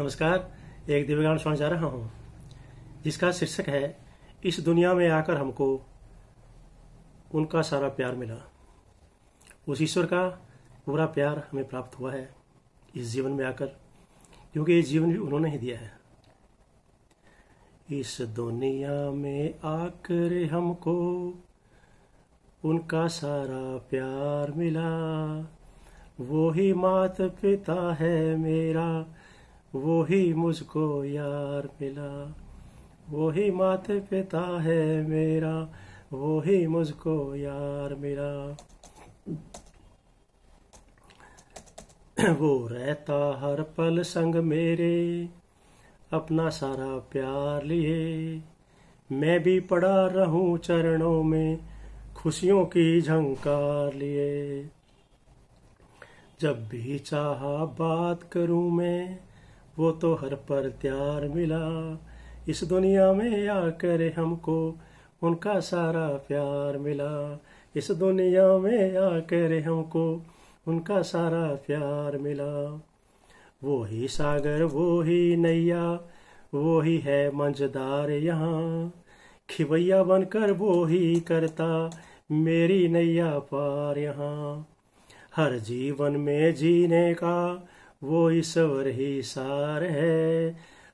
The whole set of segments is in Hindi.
नमस्कार एक दिव्यांग सुना जा रहा हूँ जिसका शीर्षक है इस दुनिया में आकर हमको उनका सारा प्यार मिला उस ईश्वर का पूरा प्यार हमें प्राप्त हुआ है इस जीवन में आकर क्योंकि ये जीवन भी उन्होंने ही दिया है इस दुनिया में आकर हमको उनका सारा प्यार मिला वो ही मात पिता है मेरा वो ही मुझको यार मिला वो ही माते पिता है मेरा वो ही मुझको यार मिला वो रहता हर पल संग मेरे अपना सारा प्यार लिए मैं भी पड़ा रहूं चरणों में खुशियों की झंकार लिए जब भी चाहा बात करूं मैं वो तो हर पर त्यार मिला इस दुनिया में आकर हमको उनका सारा प्यार मिला इस दुनिया में आकर हमको उनका सारा प्यार मिला वो ही सागर वो ही नैया वो ही है मंझदार यहाँ खिवैया बनकर वो ही करता मेरी नैया पार यहाँ हर जीवन में जीने का वो ईश्वर ही सार है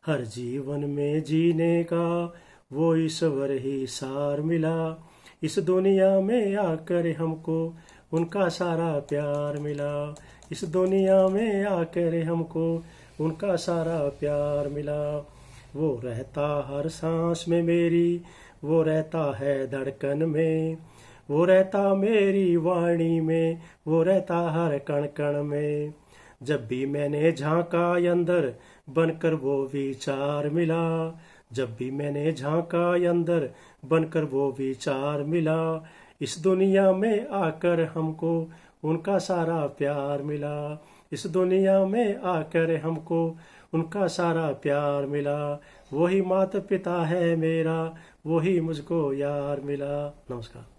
हर जीवन में जीने का वो ईश्वर ही सार मिला इस दुनिया में आकर हमको उनका सारा प्यार मिला इस दुनिया में आकर हमको उनका सारा प्यार मिला वो रहता हर सांस में मेरी वो रहता है धड़कन में वो रहता मेरी वाणी में वो रहता हर कण कण में जब भी मैंने झांका अंदर बनकर वो विचार मिला जब भी मैंने झांका अंदर बनकर वो विचार मिला इस दुनिया में आकर हमको उनका सारा प्यार मिला इस दुनिया में आकर हमको उनका सारा प्यार मिला वही माता पिता है मेरा वही मुझको यार मिला नमस्कार